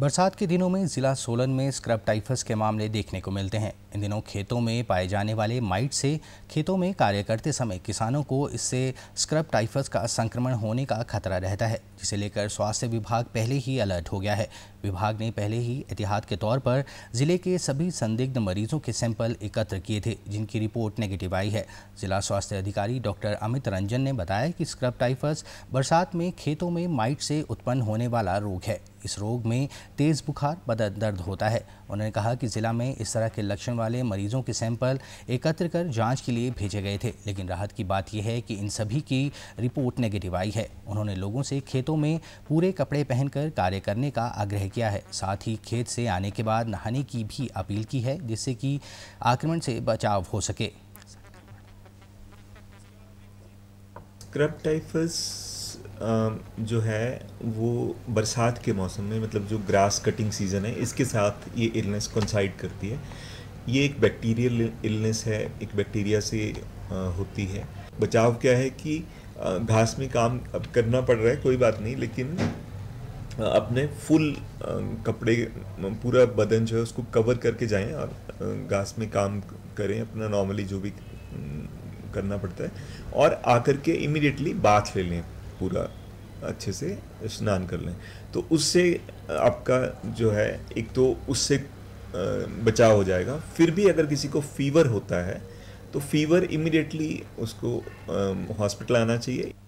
बरसात के दिनों में ज़िला सोलन में स्क्रब टाइफस के मामले देखने को मिलते हैं इन दिनों खेतों में पाए जाने वाले माइट से खेतों में कार्य करते समय किसानों को इससे स्क्रब टाइफस का संक्रमण होने का खतरा रहता है जिसे लेकर स्वास्थ्य विभाग पहले ही अलर्ट हो गया है विभाग ने पहले ही एहतियात के तौर पर ज़िले के सभी संदिग्ध मरीजों के सैंपल एकत्र किए थे जिनकी रिपोर्ट नेगेटिव आई है ज़िला स्वास्थ्य अधिकारी डॉक्टर अमित रंजन ने बताया कि स्क्रब टाइफस बरसात में खेतों में माइट से उत्पन्न होने वाला रोग है इस रोग में तेज़ बुखार बदन दर्द होता है उन्होंने कहा कि ज़िला में इस तरह के लक्षण वाले मरीजों के सैंपल एकत्र कर जांच के लिए भेजे गए थे लेकिन राहत की बात यह है कि इन सभी की रिपोर्ट नेगेटिव आई है उन्होंने लोगों से खेतों में पूरे कपड़े पहनकर कार्य करने का आग्रह किया है साथ ही खेत से आने के बाद नहाने की भी अपील की है जिससे कि आक्रमण से बचाव हो सके क्रप टाइफस जो है वो बरसात के मौसम में मतलब जो ग्रास कटिंग सीज़न है इसके साथ ये इलनेस कंसाइड करती है ये एक बैक्टीरियल इलनेस है एक बैक्टीरिया से होती है बचाव क्या है कि घास में काम अब करना पड़ रहा है कोई बात नहीं लेकिन अपने फुल कपड़े पूरा बदन जो है उसको कवर करके जाएं और घास में काम करें अपना नॉर्मली जो भी करना पड़ता है और आकर के इमिडिएटली बाथ ले लें पूरा अच्छे से स्नान कर लें तो उससे आपका जो है एक तो उससे बचाव हो जाएगा फिर भी अगर किसी को फीवर होता है तो फीवर इमिडिएटली उसको हॉस्पिटल आना चाहिए